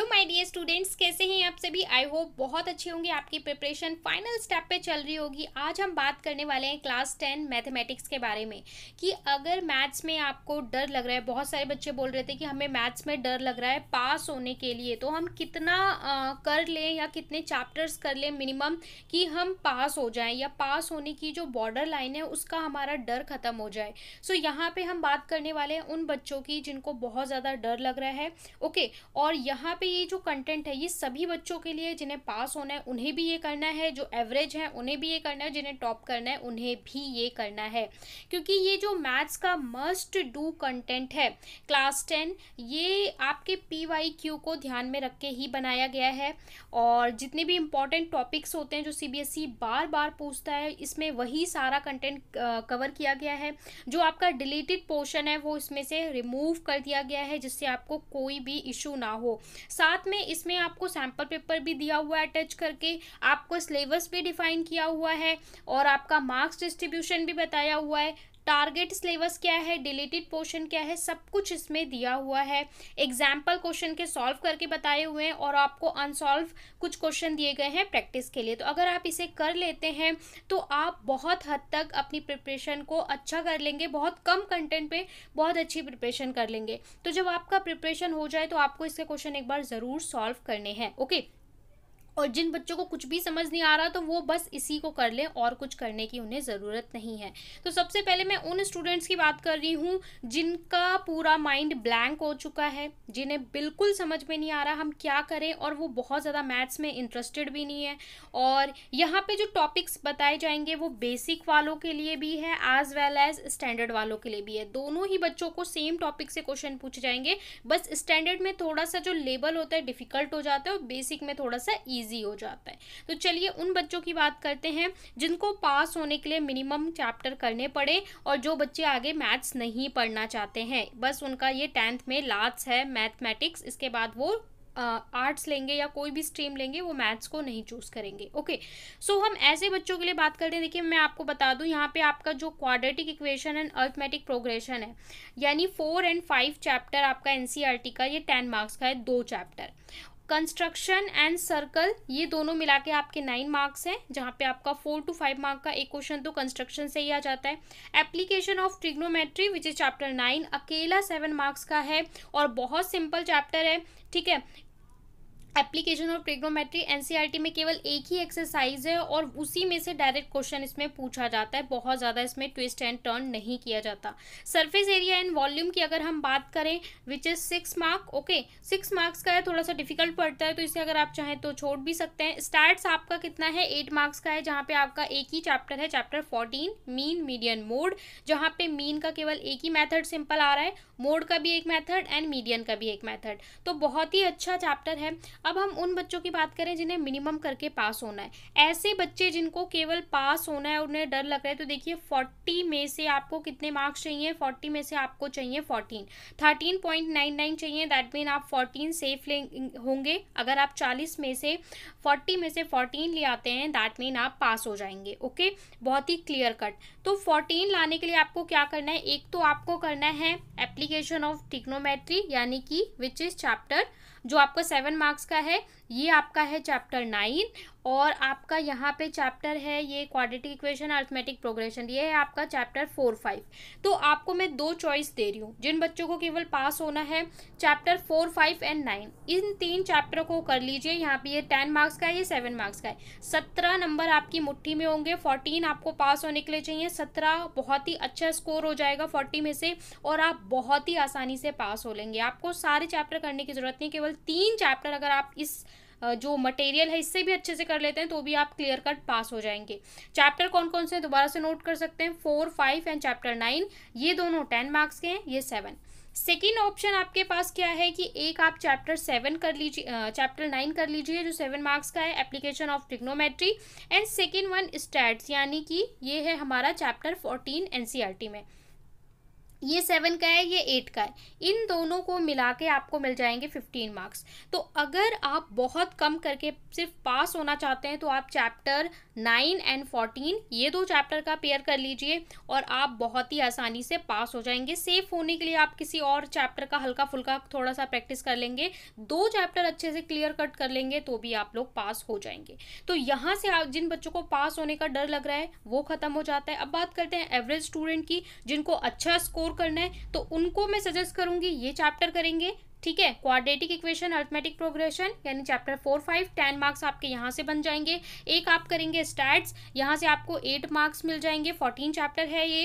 तो my dear students कैसे हैं आप सभी आई होप बहुत अच्छे होंगे आपकी प्रिपरेशन फाइनल स्टेप पे चल रही होगी आज हम बात करने वाले हैं क्लास टेन मैथमेटिक्स के बारे में कि अगर मैथ्स में आपको डर लग रहा है बहुत सारे बच्चे बोल रहे थे कि हमें मैथ्स में डर लग रहा है पास होने के लिए तो हम कितना आ, कर लें या कितने चैप्टर्स कर लें मिनिमम कि हम पास हो जाएँ या पास होने की जो बॉर्डर लाइन है उसका हमारा डर ख़त्म हो जाए सो so, यहाँ पर हम बात करने वाले हैं उन बच्चों की जिनको बहुत ज़्यादा डर लग रहा है ओके और यहाँ पर ये जो कंटेंट है ये सभी बच्चों के लिए जिन्हें पास होना है उन्हें भी ये करना है जो एवरेज है उन्हें भी ये करना है जिन्हें टॉप करना है उन्हें भी ये करना है क्योंकि ये जो मैथ्स का मस्ट डू कंटेंट है क्लास टेन ये आपके पी वाई क्यू को ध्यान में रख के ही बनाया गया है और जितने भी इम्पॉर्टेंट टॉपिक्स होते हैं जो C B S E e बार बार पूछता है इसमें वही सारा कंटेंट कवर किया गया है जो आपका डिलीटेड पोर्शन है वो इसमें से रिमूव कर दिया गया है जिससे आपको कोई भी इशू ना हो साथ में इसमें आपको सैम्पल पेपर भी दिया हुआ है अटैच करके आपको सिलेबस भी डिफाइन किया हुआ है और आपका मार्क्स डिस्ट्रीब्यूशन भी बताया हुआ है टारगेट सिलेबस क्या है डिलीटेड पोर्शन क्या है सब कुछ इसमें दिया हुआ है एग्जाम्पल क्वेश्चन के सॉल्व करके बताए हुए हैं और आपको अनसॉल्व कुछ क्वेश्चन दिए गए हैं प्रैक्टिस के लिए तो अगर आप इसे कर लेते हैं तो आप बहुत हद तक अपनी प्रिपरेशन को अच्छा कर लेंगे बहुत कम कंटेंट पे बहुत अच्छी प्रिपरेशन कर लेंगे तो जब आपका प्रिपरेशन हो जाए तो आपको इसके क्वेश्चन एक बार ज़रूर सॉल्व करने हैं ओके और जिन बच्चों को कुछ भी समझ नहीं आ रहा तो वो बस इसी को कर लें और कुछ करने की उन्हें ज़रूरत नहीं है तो सबसे पहले मैं उन स्टूडेंट्स की बात कर रही हूँ जिनका पूरा माइंड ब्लैंक हो चुका है जिन्हें बिल्कुल समझ में नहीं आ रहा हम क्या करें और वो बहुत ज़्यादा मैथ्स में इंटरेस्टेड भी नहीं है और यहाँ पर जो टॉपिक्स बताए जाएंगे वो बेसिक वालों के लिए भी है एज वेल एज स्टैंडर्ड वालों के लिए भी है दोनों ही बच्चों को सेम टॉपिक से क्वेश्चन पूछे जाएंगे बस स्टैंडर्ड में थोड़ा सा जो लेबल होता है डिफिकल्ट हो जाता है और बेसिक में थोड़ा सा ईजी ईजी हो जाता है तो चलिए उन बच्चों की बात करते हैं जिनको पास होने के लिए मिनिमम चैप्टर करने पड़े और जो बच्चे आगे मैथ्स नहीं पढ़ना चाहते हैं बस उनका ये टेंथ में लास्ट है मैथमेटिक्स इसके बाद वो आर्ट्स uh, लेंगे या कोई भी स्ट्रीम लेंगे वो मैथ्स को नहीं चूज़ करेंगे ओके okay. सो so, हम ऐसे बच्चों के लिए बात करते हैं देखिए मैं आपको बता दूं यहाँ पे आपका जो quadratic equation and arithmetic progression है यानी फोर एंड फाइव चैप्टर आपका एनसीईआरटी e का ये टेन मार्क्स का है दो चैप्टर कंस्ट्रक्शन एंड सर्कल ये दोनों मिला के आपके नाइन मार्क्स हैं जहाँ पे आपका फोर टू फाइव मार्क का एक क्वेश्चन तो कंस्ट्रक्शन से ही आ जाता है application of trigonometry which is chapter nine अकेला सेवन मार्क्स का है और बहुत सिंपल चैप्टर है ठीक है एप्लीकेशन ऑफ ट्रिग्नोमेट्री एनसीईआरटी में केवल एक ही एक्सरसाइज है और उसी में से डायरेक्ट क्वेश्चन इसमें पूछा जाता है बहुत ज़्यादा इसमें ट्विस्ट एंड टर्न नहीं किया जाता सरफेस एरिया एंड वॉल्यूम की अगर हम बात करें which is six mark okay six marks का है थोड़ा सा डिफिकल्ट पड़ता है तो इसे अगर आप चाहें तो छोड़ भी सकते हैं स्टार्ट आपका कितना है एट मार्क्स का है जहाँ पे आपका एक ही चैप्टर है chapter fourteen mean median mode जहाँ पे मीन का केवल एक ही मैथड सिंपल आ रहा है मोड का भी एक मैथड एंड मीडियन का भी एक मैथड तो बहुत ही अच्छा चैप्टर है अब हम उन बच्चों की बात करें जिन्हें मिनिमम करके पास होना है ऐसे बच्चे जिनको केवल पास होना है उन्हें डर लग रहा है तो देखिए फोर्टी में से आपको कितने मार्क्स चाहिए फोर्टी में से आपको चाहिए fourteen thirteen point nine nine चाहिए दैट मीन आप फोर्टीन सेफ ले होंगे अगर आप चालीस में से फोर्टी में से फोर्टीन ले आते हैं दैट मीन आप पास हो जाएंगे ओके बहुत ही क्लियर कट तो फोर्टीन लाने के लिए आपको क्या करना है एक तो आपको करना है एप्लीकेशन ऑफ टिक्नोमेट्री यानी कि विच इज़ चैप्टर जो आपका सेवन मार्क्स का है ये आपका है चैप्टर नाइन और आपका यहाँ पे चैप्टर है ये क्वाड्रेटिक इक्वेशन अर्थमेटिक प्रोग्रेशन ये है आपका चैप्टर फोर फाइव तो आपको मैं दो चॉइस दे रही हूँ जिन बच्चों को केवल पास होना है chapter four five and nine इन तीन चैप्टर को कर लीजिए यहाँ पे ये टेन मार्क्स का है ये सेवन मार्क्स का है सत्रह नंबर आपकी मुट्ठी में होंगे फोर्टीन आपको पास होने के लिए चाहिए सत्रह बहुत ही अच्छा स्कोर हो जाएगा फोर्टी में से और आप बहुत ही आसानी से पास हो लेंगे आपको सारे चैप्टर करने की ज़रूरत नहीं केवल तीन चैप्टर अगर आप इस जो मटेरियल है इससे भी अच्छे से कर लेते हैं तो भी आप क्लियर कट पास हो जाएंगे चैप्टर कौन कौन से दोबारा से नोट कर सकते हैं four five and chapter nine ये दोनों टेन मार्क्स के हैं ये सेवन सेकेंड ऑप्शन आपके पास क्या है कि एक आप चैप्टर सेवन कर लीजिए चैप्टर नाइन कर लीजिए जो सेवन मार्क्स का है application of trigonometry and second one stats यानी कि ये है हमारा चैप्टर फोर्टीन एनसीईआरटी में ये सेवन का है ये एट का है इन दोनों को मिला के आपको मिल जाएंगे फिफ्टीन मार्क्स तो अगर आप बहुत कम करके सिर्फ पास होना चाहते हैं तो आप चैप्टर नाइन एंड फोर्टीन ये दो चैप्टर का पेयर कर लीजिए और आप बहुत ही आसानी से पास हो जाएंगे सेफ होने के लिए आप किसी और चैप्टर का हल्का फुल्का थोड़ा सा प्रैक्टिस कर लेंगे दो चैप्टर अच्छे से क्लियर कट कर लेंगे तो भी आप लोग पास हो जाएंगे तो यहाँ से आप जिन बच्चों को पास होने का डर लग रहा है वो ख़त्म हो जाता है अब बात करते हैं एवरेज स्टूडेंट की जिनको अच्छा स्कोर एक्सप्लोर करना है तो उनको मैं सजेस्ट करूंगी ये चैप्टर करेंगे ठीक है क्वाड्रेटिक इक्वेशन अर्थमेटिक प्रोग्रेशन यानी chapter four five ten marks आपके यहाँ से बन जाएंगे एक आप करेंगे स्टैट्स यहाँ से आपको एट मार्क्स मिल जाएंगे फोर्टीन चैप्टर है ये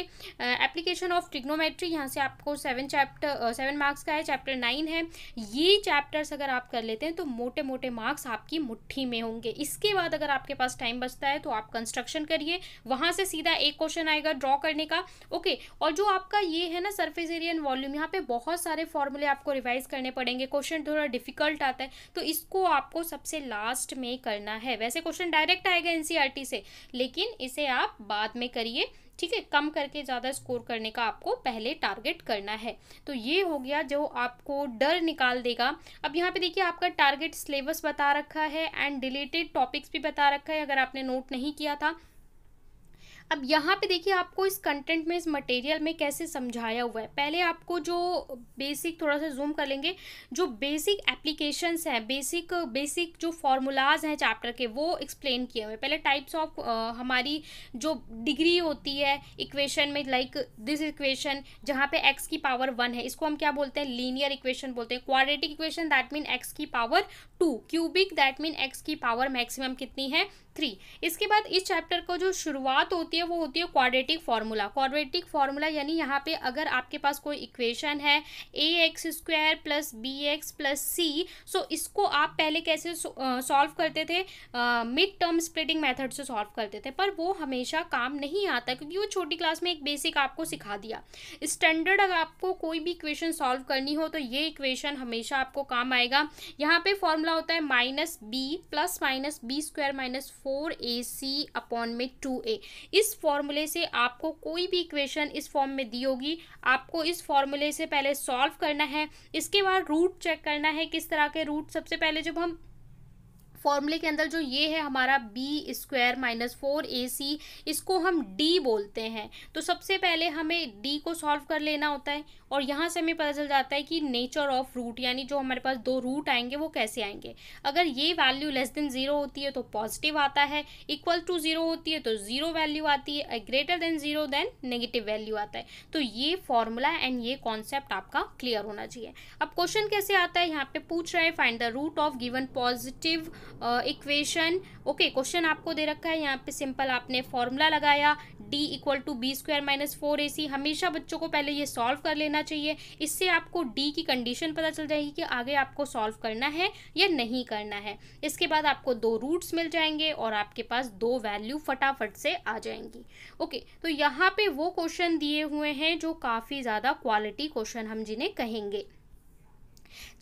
एप्लीकेशन ऑफ टिग्नोमेट्री यहाँ से आपको सेवन चैप्टर सेवन मार्क्स का है चैप्टर नाइन है ये चैप्टर्स अगर आप कर लेते हैं तो मोटे मोटे मार्क्स आपकी मुट्ठी में होंगे इसके बाद अगर आपके पास टाइम बचता है तो आप कंस्ट्रक्शन करिए वहाँ से सीधा एक क्वेश्चन आएगा ड्रॉ करने का ओके और जो आपका ये है ना सर्फेस एरिया एंड वॉल्यूम यहाँ पर बहुत सारे फॉर्मूले आपको रिवाइज करने पड़ेंगे क्वेश्चन थोड़ा डिफिकल्ट आता है तो इसको आपको सबसे लास्ट में करना है वैसे क्वेश्चन डायरेक्ट आएगा एनसीईआरटी e से लेकिन इसे आप बाद में करिए ठीक है कम करके ज़्यादा स्कोर करने का आपको पहले टारगेट करना है तो ये हो गया जो आपको डर निकाल देगा अब यहाँ पे देखिए आपका टारगेट सिलेबस बता रखा है एंड डिलेटेड टॉपिक्स भी बता रखा है अगर आपने नोट नहीं किया था अब यहाँ पे देखिए आपको इस कंटेंट में इस मटेरियल में कैसे समझाया हुआ है पहले आपको जो बेसिक थोड़ा सा जूम कर लेंगे जो बेसिक एप्लीकेशंस हैं बेसिक बेसिक जो फार्मूलाज हैं चैप्टर के वो एक्सप्लेन किए हुए पहले टाइप्स ऑफ हमारी जो डिग्री होती है इक्वेशन में लाइक दिस इक्वेशन जहाँ पे एक्स की पावर वन है इसको हम क्या बोलते हैं लीनियर इक्वेशन बोलते हैं quadratic equation that mean X की power two cubic that mean X की पावर मैक्सिमम कितनी है थ्री इसके बाद इस चैप्टर को जो शुरुआत होती है वो होती है क्वाड्रेटिक फार्मूला क्वाड्रेटिक फार्मूला यानी यहाँ पे अगर आपके पास कोई इक्वेशन है a x square plus b x plus c so इसको आप पहले कैसे सॉल्व करते थे मिड टर्म स्प्लिटिंग मेथड से सॉल्व करते थे पर वो हमेशा काम नहीं आता क्योंकि वो छोटी क्लास में एक बेसिक आपको सिखा दिया स्टैंडर्ड अगर आपको कोई भी इक्वेशन सॉल्व करनी हो तो ये इक्वेशन हमेशा आपको काम आएगा यहाँ पर फॉर्मूला होता है minus b plus minus b square minus four a c upon में टू ए इस फॉर्मूले से आपको कोई भी इक्वेशन इस फॉर्म में दी होगी आपको इस फॉर्मूले से पहले सॉल्व करना है इसके बाद रूट चेक करना है किस तरह के रूट सबसे पहले जब हम फॉर्मूले के अंदर जो ये है हमारा b square minus four a c इसको हम डी बोलते हैं तो सबसे पहले हमें डी को सॉल्व कर लेना होता है और यहाँ से हमें पता चल जाता है कि नेचर ऑफ रूट यानी जो हमारे पास दो रूट आएंगे वो कैसे आएंगे अगर ये वैल्यू लेस देन ज़ीरो होती है तो पॉजिटिव आता है इक्वल टू ज़ीरो होती है तो ज़ीरो वैल्यू आती है greater than zero then negative value आता है तो ये फॉर्मूला एंड ये कॉन्सेप्ट आपका क्लियर होना चाहिए अब क्वेश्चन कैसे आता है यहाँ पे पूछ रहा है find the root of given positive equation okay question आपको दे रखा है यहाँ पे सिंपल आपने फॉर्मूला लगाया D equal to b square minus four a c हमेशा बच्चों को पहले ये सॉल्व कर लेना चाहिए इससे आपको डी की कंडीशन पता चल जाएगी कि आगे आपको सॉल्व करना है या नहीं करना है इसके बाद आपको दो रूट्स मिल जाएंगे और आपके पास दो वैल्यू फटाफट से आ जाएंगी ओके तो यहाँ पे वो क्वेश्चन दिए हुए हैं जो काफ़ी ज़्यादा क्वालिटी क्वेश्चन हम जिन्हें कहेंगे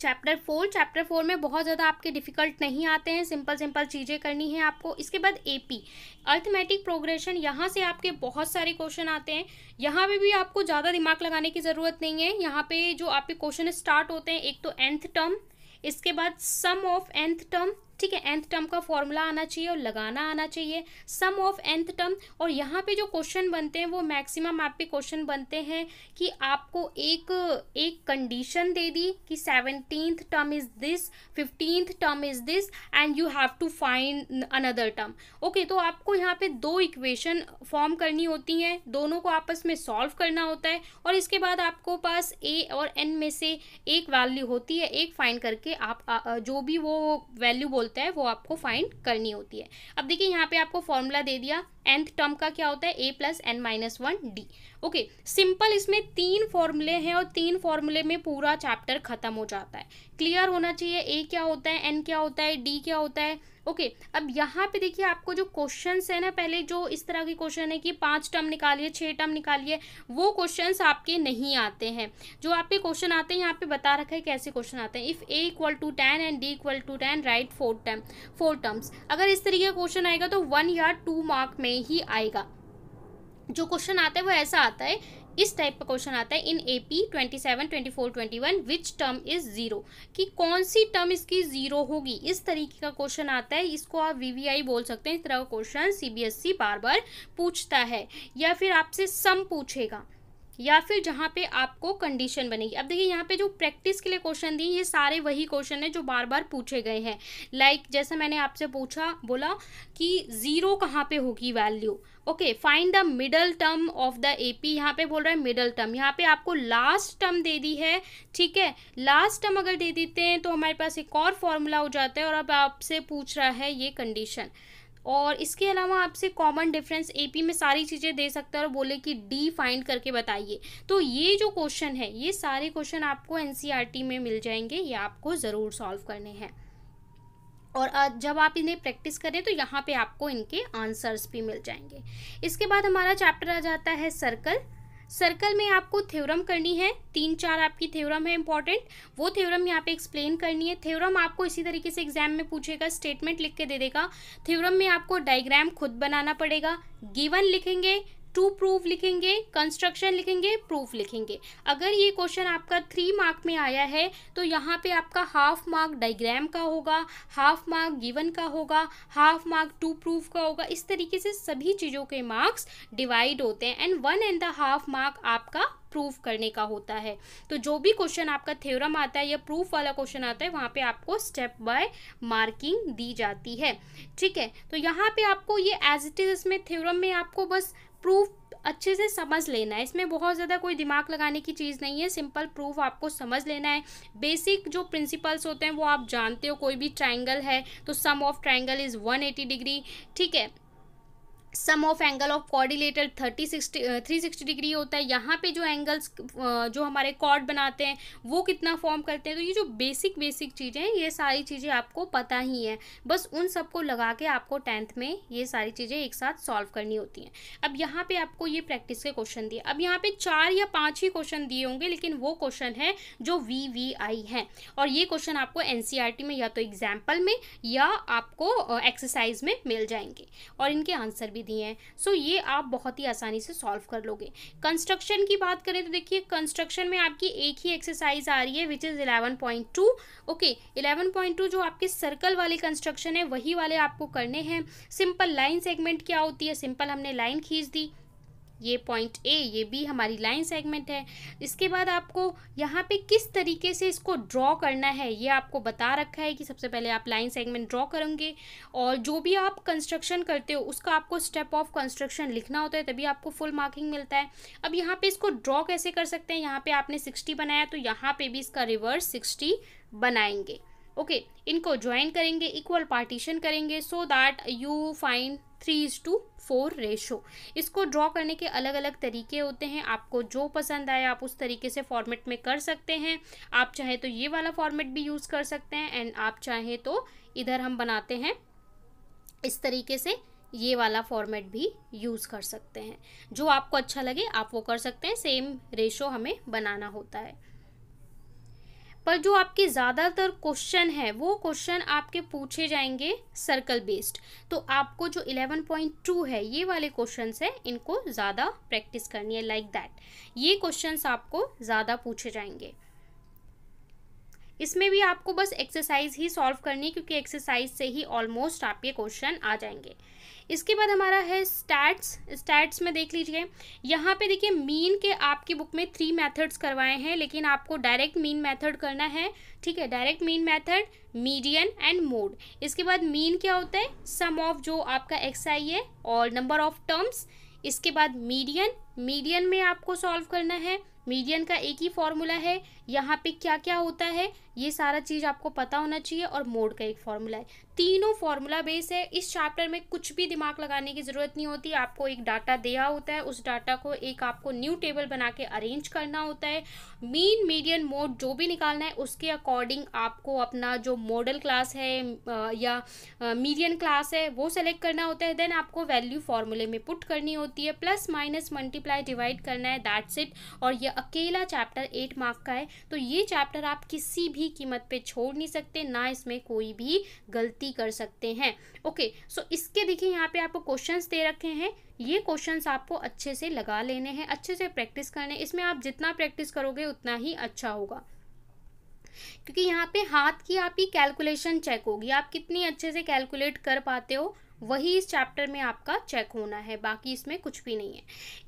चैप्टर फोर चैप्टर फोर में बहुत ज़्यादा आपके डिफिकल्ट नहीं आते हैं सिंपल सिंपल चीज़ें करनी है आपको इसके बाद एपी अर्थमेटिक प्रोग्रेशन यहाँ से आपके बहुत सारे क्वेश्चन आते हैं यहाँ पे भी आपको ज़्यादा दिमाग लगाने की ज़रूरत नहीं है यहाँ पे जो आपके क्वेश्चन स्टार्ट होते हैं एक तो एंथ टर्म इसके बाद सम ऑफ एंथ टर्म ठीक है एंथ टर्म का फॉर्मूला आना चाहिए और लगाना आना चाहिए सम ऑफ एंथ टर्म और यहाँ पे जो क्वेश्चन बनते हैं वो मैक्सिमम आपके क्वेश्चन बनते हैं कि आपको एक एक कंडीशन दे दी कि seventeenth term is this fifteenth term is this and you have to find another term okay तो आपको यहाँ पे दो इक्वेशन फॉर्म करनी होती हैं दोनों को आपस में सॉल्व करना होता है और इसके बाद आपको पास ए और एन में से एक वैल्यू होती है एक फाइन करके आप जो भी वो वैल्यू बोलता है वो आपको फाइंड करनी होती है अब देखिए यहाँ पे आपको फॉर्मूला दे दिया एंथ टर्म का क्या होता है a plus n minus one d okay simple इसमें तीन फॉर्मूले हैं और तीन फॉर्मूले में पूरा चैप्टर खत्म हो जाता है क्लियर होना चाहिए ए क्या होता है एन क्या होता है डी क्या होता है ओके okay, अब यहाँ पे देखिए आपको जो क्वेश्चन है ना पहले जो इस तरह के क्वेश्चन है कि पांच टर्म निकालिए छः टर्म निकालिए वो क्वेश्चंस आपके नहीं आते हैं जो आपके क्वेश्चन आते हैं यहाँ पे बता रखा है कैसे क्वेश्चन आते हैं if a equal to ten and d equal to ten right four term four terms अगर इस तरीके का क्वेश्चन आएगा तो वन या टू मार्क में ही आएगा जो क्वेश्चन आता है वो ऐसा आता है इस टाइप का क्वेश्चन आता है in A P twenty seven twenty four twenty one which term is zero कि कौन सी टर्म इसकी ज़ीरो होगी इस तरीके का क्वेश्चन आता है इसको आप वी वी आई बोल सकते हैं इस तरह का क्वेश्चन सी बी एस बार बार पूछता है या फिर आपसे सम पूछेगा या फिर जहाँ पे आपको कंडीशन बनेगी अब देखिए यहाँ पे जो प्रैक्टिस के लिए क्वेश्चन दिए ये सारे वही क्वेश्चन है जो बार बार पूछे गए हैं लाइक like, जैसे मैंने आपसे पूछा बोला कि ज़ीरो कहाँ पे होगी value okay find the middle term of the A P यहाँ पे बोल रहा है मिडल टर्म यहाँ पे आपको लास्ट टर्म दे दी है ठीक है लास्ट टर्म अगर दे देते हैं तो हमारे पास एक और फॉर्मूला हो जाता है और अब आपसे पूछ रहा है ये कंडीशन और इसके अलावा आपसे कॉमन डिफरेंस एपी में सारी चीज़ें दे सकता है और बोले कि डी फाइंड करके बताइए तो ये जो क्वेश्चन है ये सारे क्वेश्चन आपको एनसीईआरटी e में मिल जाएंगे ये आपको ज़रूर सॉल्व करने हैं और जब आप इन्हें प्रैक्टिस करें तो यहाँ पे आपको इनके आंसर्स भी मिल जाएंगे इसके बाद हमारा चैप्टर आ जाता है सर्कल सर्कल में आपको थ्योरम करनी है तीन चार आपकी थ्योरम है इंपॉर्टेंट वो थ्योरम यहाँ पे एक्सप्लेन करनी है थ्योरम आपको इसी तरीके से एग्जाम में पूछेगा स्टेटमेंट लिख के दे देगा थ्योरम में आपको डायग्राम खुद बनाना पड़ेगा गिवन लिखेंगे टू प्रूफ लिखेंगे कंस्ट्रक्शन लिखेंगे प्रूफ लिखेंगे अगर ये क्वेश्चन आपका थ्री मार्क में आया है तो यहाँ पे आपका हाफ मार्क डाइग्राम का होगा हाफ मार्क गिवन का होगा हाफ मार्क टू प्रूफ का होगा इस तरीके से सभी चीज़ों के मार्क्स डिवाइड होते हैं and one and the half mark आपका प्रूफ करने का होता है तो जो भी क्वेश्चन आपका थ्योरम आता है या प्रूफ वाला क्वेश्चन आता है वहाँ पे आपको स्टेप बाय मार्किंग दी जाती है ठीक है तो यहाँ पे आपको ये एज इट इज़ इसमें थ्योरम में आपको बस प्रूफ अच्छे से समझ लेना है इसमें बहुत ज़्यादा कोई दिमाग लगाने की चीज़ नहीं है सिंपल प्रूफ आपको समझ लेना है बेसिक जो प्रिंसिपल्स होते हैं वो आप जानते हो कोई भी ट्राइंगल है तो sum of triangle is one eighty degree ठीक है sum of angle of quadrilateral thirty sixty three sixty degree होता है यहाँ पे जो एंगल्स uh, जो हमारे कॉर्ड बनाते हैं वो कितना फॉर्म करते हैं तो ये जो बेसिक बेसिक चीज़ें हैं ये सारी चीज़ें आपको पता ही हैं बस उन सबको लगा के आपको टेंथ में ये सारी चीज़ें एक साथ सॉल्व करनी होती हैं अब यहाँ पे आपको ये प्रैक्टिस के क्वेश्चन दिए अब यहाँ पे चार या पाँच ही क्वेश्चन दिए होंगे लेकिन वो क्वेश्चन है जो वी वी आई है और ये क्वेश्चन आपको एन e में या तो एग्जाम्पल में या आपको एक्सरसाइज uh, में मिल जाएंगे और इनके आंसर भी विधि हैं सो so ये आप बहुत ही आसानी से सॉल्व कर लोगे कंस्ट्रक्शन की बात करें तो देखिए कंस्ट्रक्शन में आपकी एक ही एक्सरसाइज आ रही है which is eleven point two okay eleven point two जो आपके सर्कल वाले कंस्ट्रक्शन है वही वाले आपको करने हैं सिंपल लाइन सेगमेंट क्या होती है सिंपल हमने लाइन खींच दी ये पॉइंट ए ये बी हमारी लाइन सेगमेंट है इसके बाद आपको यहाँ पे किस तरीके से इसको ड्रॉ करना है ये आपको बता रखा है कि सबसे पहले आप लाइन सेगमेंट ड्रॉ करेंगे और जो भी आप कंस्ट्रक्शन करते हो उसका आपको स्टेप ऑफ कंस्ट्रक्शन लिखना होता है तभी आपको फुल मार्किंग मिलता है अब यहाँ पे इसको ड्रॉ कैसे कर सकते हैं यहाँ पे आपने सिक्सटी बनाया तो यहाँ पे भी इसका रिवर्स सिक्सटी बनाएंगे ओके okay, इनको ज्वाइन करेंगे इक्वल पार्टीशन करेंगे so that you find three is to four ratio इसको ड्रॉ करने के अलग अलग तरीके होते हैं आपको जो पसंद आए आप उस तरीके से फॉर्मेट में कर सकते हैं आप चाहे तो ये वाला फॉर्मेट भी यूज़ कर सकते हैं एंड आप चाहे तो इधर हम बनाते हैं इस तरीके से ये वाला फॉर्मेट भी यूज़ कर सकते हैं जो आपको अच्छा लगे आप वो कर सकते हैं सेम रेशो हमें बनाना होता है पर जो आपके ज़्यादातर क्वेश्चन है वो क्वेश्चन आपके पूछे जाएंगे सर्कल बेस्ड तो आपको जो 11.2 है ये वाले क्वेश्चन है इनको ज़्यादा प्रैक्टिस करनी है लाइक like दैट ये क्वेश्चन आपको ज़्यादा पूछे जाएंगे इसमें भी आपको बस एक्सरसाइज ही सॉल्व करनी है क्योंकि एक्सरसाइज से ही ऑलमोस्ट आप ये क्वेश्चन आ जाएंगे इसके बाद हमारा है स्टैट्स स्टैट्स में देख लीजिए यहाँ पे देखिए मीन के आपकी बुक में थ्री मेथड्स करवाए हैं लेकिन आपको डायरेक्ट मीन मेथड करना है ठीक है direct mean method median and mode इसके बाद मीन क्या होता है सम ऑफ जो आपका एक्स आई है और नंबर ऑफ टर्म्स इसके बाद मीडियन मीडियन में आपको सॉल्व करना है मीडियन का एक ही फॉर्मूला है यहाँ पे क्या क्या होता है ये सारा चीज़ आपको पता होना चाहिए और मोड का एक फार्मूला है तीनों फार्मूला बेस है इस चैप्टर में कुछ भी दिमाग लगाने की ज़रूरत नहीं होती आपको एक डाटा दिया होता है उस डाटा को एक आपको न्यू टेबल बना के अरेंज करना होता है मीन मीडियन मोड जो भी निकालना है उसके अकॉर्डिंग आपको अपना जो मॉडल क्लास है या मीडियन क्लास है वो सेलेक्ट करना होता है देन आपको वैल्यू फार्मूले में पुट करनी होती है प्लस माइनस मल्टीप्लाई डिवाइड करना है दैट्स इट और यह अकेला चैप्टर एट मार्क का है तो ये चैप्टर आप किसी भी कीमत पे छोड़ नहीं सकते ना इसमें कोई भी गलती कर सकते हैं ओके सो इसके देखिए यहाँ पे आपको क्वेश्चंस दे रखे हैं ये क्वेश्चंस आपको अच्छे से लगा लेने हैं अच्छे से प्रैक्टिस करने इसमें आप जितना प्रैक्टिस करोगे उतना ही अच्छा होगा क्योंकि यहाँ पे हाथ की आपकी कैलकुलेशन चेक होगी आप कितनी अच्छे से कैलकुलेट कर पाते हो वही इस चैप्टर में आपका चेक होना है बाकी इसमें कुछ भी नहीं है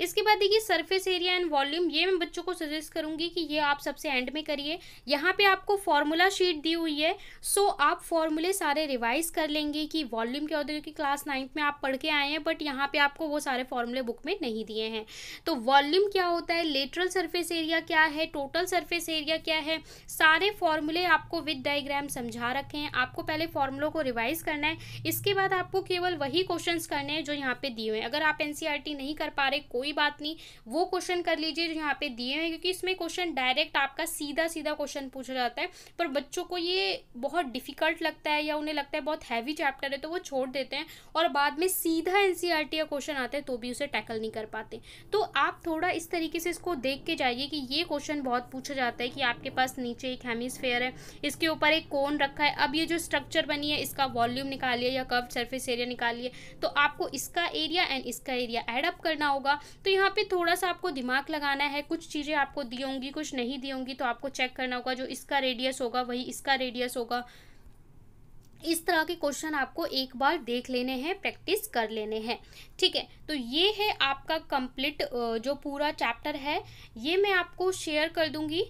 इसके बाद देखिए सरफेस एरिया एंड वॉल्यूम ये मैं बच्चों को सजेस्ट करूँगी कि ये आप सबसे एंड में करिए यहाँ पे आपको फॉर्मूला शीट दी हुई है सो आप फॉर्मूले सारे रिवाइज कर लेंगे कि वॉल्यूम क्या होता है क्योंकि क्लास नाइन्थ में आप पढ़ के आए हैं बट यहाँ पर आपको वो सारे फॉर्मूले बुक में नहीं दिए हैं तो वॉल्यूम क्या होता है लेटरल सर्फेस एरिया क्या है टोटल सर्फेस एरिया क्या है सारे फॉर्मूले आपको विद डाइग्राम समझा रखे हैं आपको पहले फॉर्मूलों को रिवाइज करना है इसके बाद आपको केवल केवल वही क्वेश्चन करने हैं जो यहाँ पे दिए हुए हैं अगर आप एन e नहीं कर पा रहे कोई बात नहीं वो क्वेश्चन कर लीजिए जो यहाँ पे दिए हैं क्योंकि इसमें क्वेश्चन डायरेक्ट आपका सीधा सीधा क्वेश्चन पूछा जाता है पर बच्चों को ये बहुत डिफिकल्ट लगता है या उन्हें लगता है बहुत हैवी चैप्टर है तो वो छोड़ देते हैं और बाद में सीधा एन e का क्वेश्चन आता है तो भी उसे टैकल नहीं कर पाते तो आप थोड़ा इस तरीके से इसको देख के जाइए कि ये क्वेश्चन बहुत पूछा जाता है कि आपके पास नीचे एक हेमिसफेयर है इसके ऊपर एक कोन रखा है अब ये जो स्ट्रक्चर बनी है इसका वॉल्यूम निकालिए या कव सर्फेस एरिया एरिया निकालिए तो आपको इसका एरिया एंड इसका एरिया एडअप करना होगा तो यहाँ पे थोड़ा सा आपको दिमाग लगाना है कुछ चीज़ें आपको दी होंगी कुछ नहीं दी होंगी तो आपको चेक करना होगा जो इसका रेडियस होगा वही इसका रेडियस होगा इस तरह के क्वेश्चन आपको एक बार देख लेने हैं प्रैक्टिस कर लेने हैं ठीक है तो ये है आपका कंप्लीट जो पूरा चैप्टर है ये मैं आपको शेयर कर दूंगी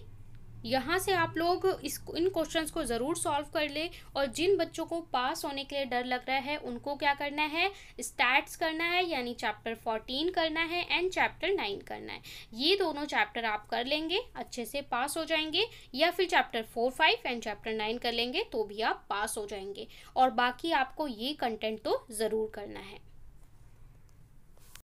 यहाँ से आप लोग इस इन क्वेश्चंस को ज़रूर सॉल्व कर ले और जिन बच्चों को पास होने के लिए डर लग रहा है उनको क्या करना है स्टैट्स करना है यानी चैप्टर फोर्टीन करना है एंड चैप्टर नाइन करना है ये दोनों चैप्टर आप कर लेंगे अच्छे से पास हो जाएंगे या फिर chapter four five and chapter nine कर लेंगे तो भी आप पास हो जाएंगे और बाकी आपको ये कंटेंट तो ज़रूर करना है